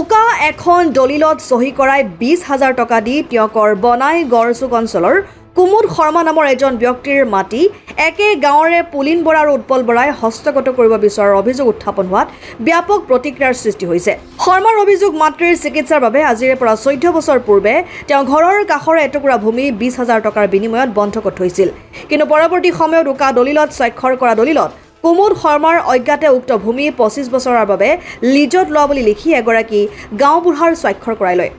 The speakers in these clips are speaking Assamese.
অকা এখন দলিলত চহী কৰাই বিছ হাজাৰ টকা দি তেওঁকৰ বনাই গড়চুক অঞ্চলৰ কুমুদ শৰ্মা নামৰ এজন ব্যক্তিৰ মাটি একে গাঁৱৰে পুলিন বৰা আৰু উৎপল বৰাই হস্তগত কৰিব বিচৰাৰ অভিযোগ উত্থাপন হোৱাত ব্যাপক প্ৰতিক্ৰিয়াৰ সৃষ্টি হৈছে শৰ্মাৰ অভিযোগ মাতৃৰ চিকিৎসাৰ বাবে আজিৰে পৰা চৈধ্য বছৰ পূৰ্বে তেওঁ ঘৰৰ কাষৰে এটুকুৰা ভূমি বিছ হাজাৰ টকাৰ বিনিময়ত বন্ধকত থৈছিল কিন্তু পৰৱৰ্তী সময়ত উকা দলিলত স্বাক্ষৰ কৰা দলিলত কুমুদ শৰ্মাৰ অজ্ঞাতে উক্ত ভূমি পঁচিছ বছৰৰ বাবে লিজত লোৱা বুলি লিখি এগৰাকী গাঁওবুঢ়াৰ স্বাক্ষৰ কৰাই লয়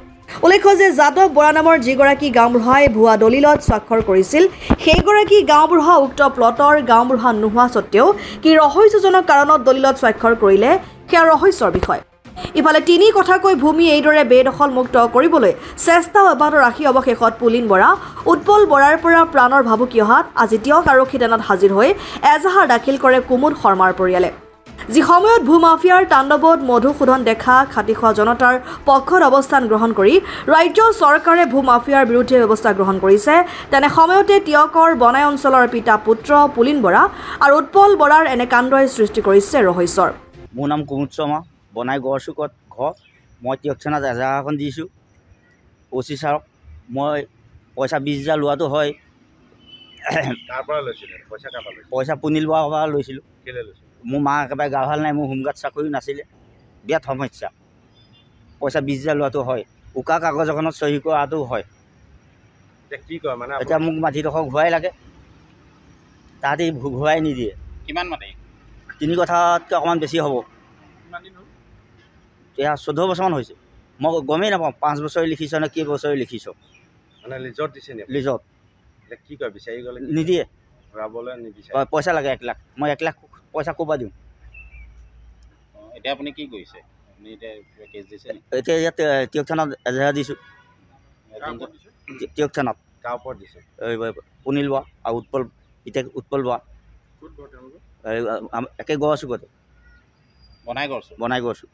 উল্লেখ্য যে যাদৱ বৰা নামৰ যিগৰাকী গাঁওবুঢ়াই ভুৱা দলিলত স্বাক্ষৰ কৰিছিল সেইগৰাকী গাঁওবুঢ়া উক্ত প্লটৰ গাঁওবুঢ়া নোহোৱা স্বত্তেও কি ৰহস্যজনক কাৰণত দলিলত স্বাক্ষৰ কৰিলে সেয়া ৰহস্যৰ বিষয় ইফালে তিনি কথাকৈ ভূমি এইদৰে বেদখল মুক্ত কৰিবলৈ চেষ্টা অব্যাহত ৰাখি অৱশেষত পুলিন বৰা উৎপল বৰাৰ পৰা প্ৰাণৰ ভাবুকি অহাত আজি তিয়ক আৰক্ষী থানাত হাজিৰ হৈ এজাহাৰ দাখিল কৰে কুমুদ শৰ্মাৰ পৰিয়ালে যি সময়ত ভূ মাফিয়াৰ তাণ্ডৱত মধুসূদন দেখা খাটি খোৱা জনতাৰ পক্ষত অৱস্থান গ্ৰহণ কৰি ৰাজ্য চৰকাৰে ভূ মাফিয়াৰ বিৰুদ্ধে ব্যৱস্থা গ্ৰহণ কৰিছে তেনে সময়তে তিয়কৰ বনাই অঞ্চলৰ পিতা পুত্ৰ পুলিন বৰা আৰু উৎপল বৰাৰ এনে কাণ্ডই সৃষ্টি কৰিছে ৰহস্যৰ মোৰ নাম কুমুদ শৰ্মা বনাই গড় চুকত ঘৰ মই টিয়কচানাত এজাহাৰ এখন দিছোঁ অ' চি ছাৰক মই পইচা বিছ হাজাৰ লোৱাটো হয় পইচা পুনিল বৰাৰ পৰা লৈছিলোঁ মোৰ মা একেবাৰে গা ভাল নাই মোৰ হোমগাৰ্ড চাকৰিও নাছিলে বিৰাট সমস্যা পইচা বিছ হাজাৰ লোৱাটো হয় উকা কাগজ এখনত চহী কৰাটো হয় এতিয়া মোক মাটিডোখৰ ঘূৰাই লাগে তাহাঁতি ঘূৰাই নিদিয়ে কিমান মানে তিনি কথাতকৈ অকণমান বেছি হ'ব এয়া চৈধ্য বছৰমান হৈছে মই গমেই নাপাওঁ পাঁচ বছৰে লিখিছ নে কি বছৰে লিখিছ মানে লিজত দিছে নেকি লিজত কি কয় বিচাৰি গ'লে নিদিয়ে নিবিচাৰে পইচা লাগে এক লাখ মই এক লাখ পইচা ক'ৰপৰা দিওঁ এতিয়া আপুনি কি কৰিছে এতিয়া ইয়াত তিয়ক থানাত এজেহাৰ দিছোঁ তিয়ক থানাত পুনিল বোৱা আৰু উৎপল এতিয়া উৎপল বোৱা একে গড় আছোঁ গতে বনাই গড় বনাই গড় আছোঁ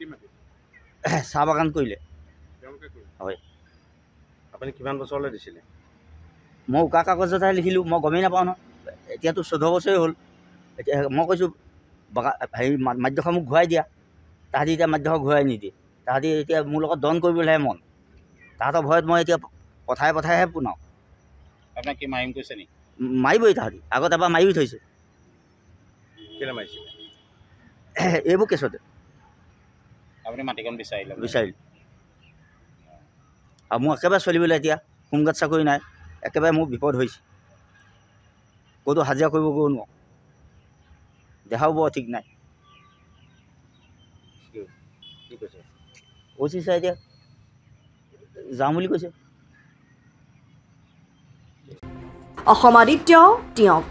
চাহ বাগান কৰিলে হয় আপুনি কিমান বছৰলৈ দিছিলে মই উকা কাগজত লিখিলোঁ মই গমেই নাপাওঁ ন এতিয়াতো চৈধ্য বছৰেই হ'ল এতিয়া মই কৈছোঁ হেৰি মাধ্যসমূহ ঘূৰাই দিয়া তাহাঁতি এতিয়া মাধ্যম ঘূৰাই নিদিয়ে তাহাঁতি এতিয়া মোৰ লগত দন কৰিবলৈহে মন তাহাঁতৰ ভয়ত মই এতিয়া পঠাই পথাইহে পোনাওঁ আপোনাক কি মাৰিম কৈছে নেকি মাৰিবই তাহাঁতি আগত এবাৰ মাৰিও থৈছে কেলৈ মাৰিছে এইবোৰ কেছতে আপুনি মাটিখন বিচাৰিলে বিচাৰিলে আৰু মোৰ একেবাৰে চলিবলৈ এতিয়া হোমগাৰ্ড চাকৰি নাই একেবাৰে মোৰ বিপদ হৈছে ক'তো হাজিৰা কৰিব গৈ নোৱাৰোঁ দেহাও বৰ ঠিক নাই কৈছে কৈছে এতিয়া যাম বুলি কৈছে অসম আদিত্য তিয়ক